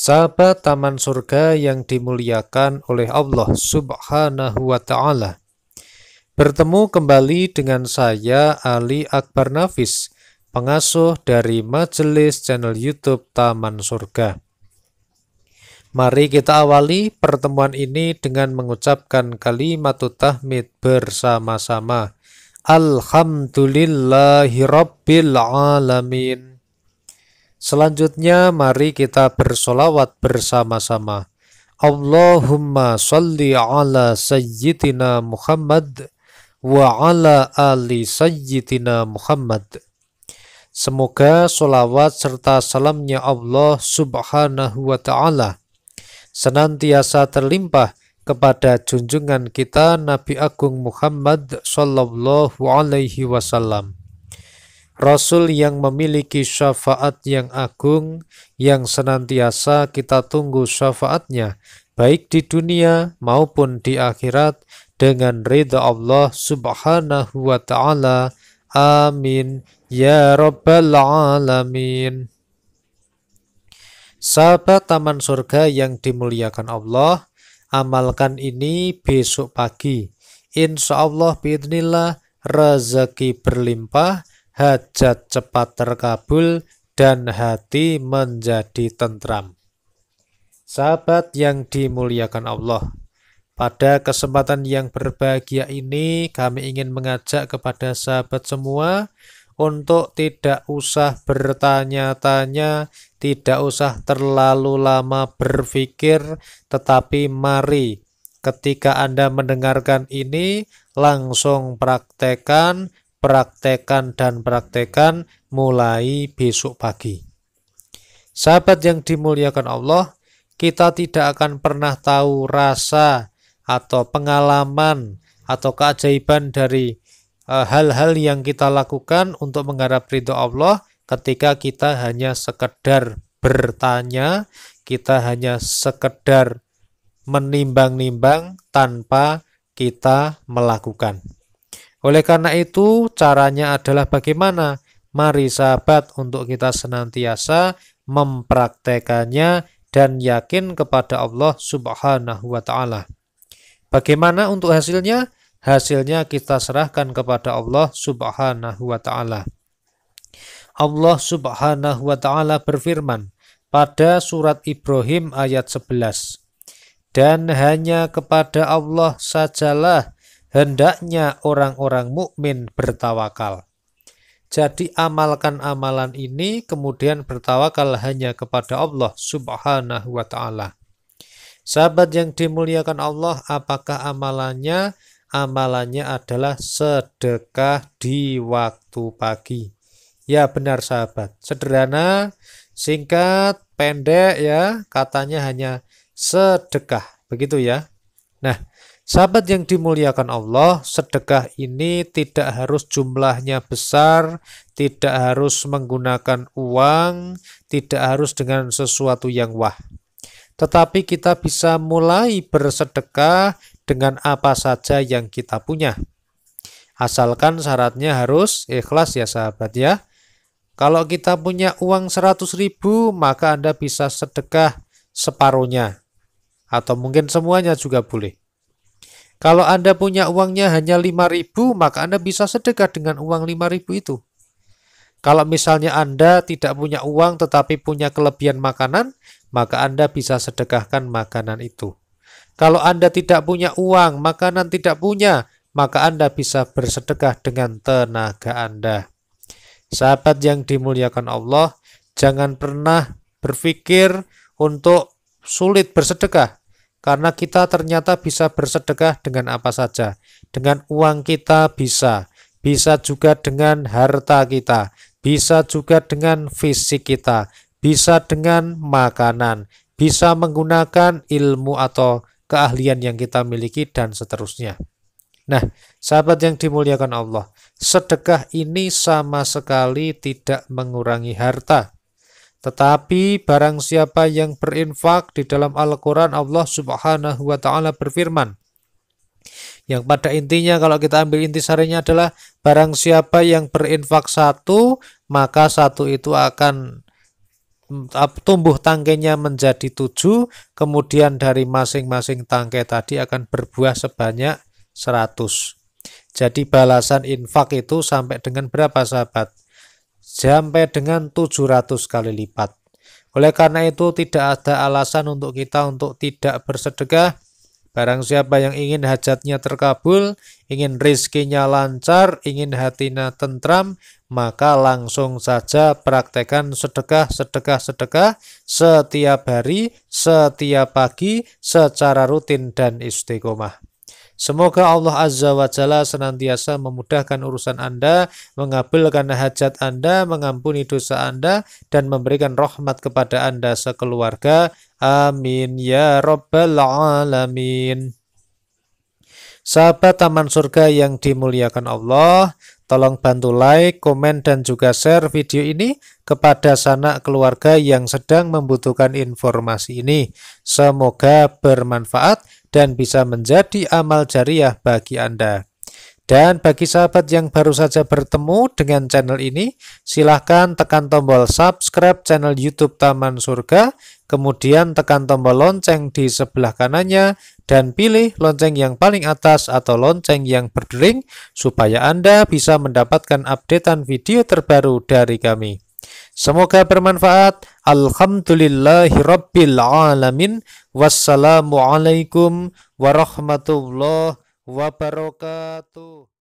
Sahabat taman surga yang dimuliakan oleh Allah Subhanahu wa taala. Bertemu kembali dengan saya Ali Akbar Nafis, pengasuh dari majelis channel YouTube Taman Surga. Mari kita awali pertemuan ini dengan mengucapkan kalimat tahmid bersama-sama. Alhamdulillahirabbil alamin. Selanjutnya mari kita bersolawat bersama-sama. Allahumma salli ala sayyidina Muhammad wa ala ali sayyidina Muhammad. Semoga solawat serta salamnya Allah subhanahu wa ta'ala senantiasa terlimpah kepada junjungan kita Nabi Agung Muhammad sallallahu alaihi wasallam Rasul yang memiliki syafaat yang agung, yang senantiasa kita tunggu syafaatnya, baik di dunia maupun di akhirat, dengan ridha Allah subhanahu wa ta'ala. Amin. Ya Rabbal Alamin. Sahabat Taman Surga yang dimuliakan Allah, amalkan ini besok pagi. Insya Allah, biidnillah, rezeki berlimpah, hajat cepat terkabul, dan hati menjadi tentram. Sahabat yang dimuliakan Allah, pada kesempatan yang berbahagia ini kami ingin mengajak kepada sahabat semua untuk tidak usah bertanya-tanya, tidak usah terlalu lama berpikir, tetapi mari ketika Anda mendengarkan ini langsung praktekan praktekan dan praktekan mulai besok pagi. Sahabat yang dimuliakan Allah, kita tidak akan pernah tahu rasa atau pengalaman atau keajaiban dari e, hal-hal yang kita lakukan untuk mengharap ridho Allah ketika kita hanya sekedar bertanya, kita hanya sekedar menimbang-nimbang tanpa kita melakukan. Oleh karena itu, caranya adalah bagaimana? Mari sahabat untuk kita senantiasa mempraktekannya dan yakin kepada Allah Subhanahu wa taala. Bagaimana untuk hasilnya? Hasilnya kita serahkan kepada Allah Subhanahu wa taala. Allah Subhanahu wa taala berfirman pada surat Ibrahim ayat 11. Dan hanya kepada Allah sajalah hendaknya orang-orang mukmin bertawakal. Jadi amalkan amalan ini kemudian bertawakal hanya kepada Allah Subhanahu wa taala. Sahabat yang dimuliakan Allah, apakah amalannya? Amalannya adalah sedekah di waktu pagi. Ya benar sahabat, sederhana, singkat, pendek ya, katanya hanya sedekah, begitu ya. Nah, Sahabat yang dimuliakan Allah, sedekah ini tidak harus jumlahnya besar, tidak harus menggunakan uang, tidak harus dengan sesuatu yang wah. Tetapi kita bisa mulai bersedekah dengan apa saja yang kita punya. Asalkan syaratnya harus ikhlas ya sahabat ya. Kalau kita punya uang 100 ribu, maka Anda bisa sedekah separuhnya. Atau mungkin semuanya juga boleh. Kalau Anda punya uangnya hanya 5000, maka Anda bisa sedekah dengan uang 5000 itu. Kalau misalnya Anda tidak punya uang tetapi punya kelebihan makanan, maka Anda bisa sedekahkan makanan itu. Kalau Anda tidak punya uang, makanan tidak punya, maka Anda bisa bersedekah dengan tenaga Anda. Sahabat yang dimuliakan Allah, jangan pernah berpikir untuk sulit bersedekah karena kita ternyata bisa bersedekah dengan apa saja. Dengan uang kita bisa, bisa juga dengan harta kita, bisa juga dengan fisik kita, bisa dengan makanan, bisa menggunakan ilmu atau keahlian yang kita miliki dan seterusnya. Nah, sahabat yang dimuliakan Allah, sedekah ini sama sekali tidak mengurangi harta. Tetapi barang siapa yang berinfak di dalam Al-Quran Allah subhanahu wa ta'ala berfirman. Yang pada intinya kalau kita ambil inti intisarinya adalah barang siapa yang berinfak satu, maka satu itu akan tumbuh tangkainya menjadi tujuh, kemudian dari masing-masing tangkai tadi akan berbuah sebanyak seratus. Jadi balasan infak itu sampai dengan berapa sahabat? sampai dengan 700 kali lipat. Oleh karena itu tidak ada alasan untuk kita untuk tidak bersedekah. Barang siapa yang ingin hajatnya terkabul, ingin rizkinya lancar, ingin hatinya tentram, maka langsung saja praktekan sedekah, sedekah, sedekah setiap hari, setiap pagi, secara rutin dan istiqomah. Semoga Allah Azza wa Jalla senantiasa memudahkan urusan Anda, mengabulkan hajat Anda, mengampuni dosa Anda, dan memberikan rahmat kepada Anda sekeluarga. Amin ya Rabbal Alamin. Sahabat Taman Surga yang dimuliakan Allah, tolong bantu like, komen, dan juga share video ini kepada sanak keluarga yang sedang membutuhkan informasi ini. Semoga bermanfaat dan bisa menjadi amal jariah bagi Anda. Dan bagi sahabat yang baru saja bertemu dengan channel ini, silahkan tekan tombol subscribe channel YouTube Taman Surga, kemudian tekan tombol lonceng di sebelah kanannya, dan pilih lonceng yang paling atas atau lonceng yang berdering, supaya Anda bisa mendapatkan updatean video terbaru dari kami. Semoga bermanfaat. Alhamdulillahirrabbilalamin. Wassalamualaikum warahmatullahi wabarakatuh.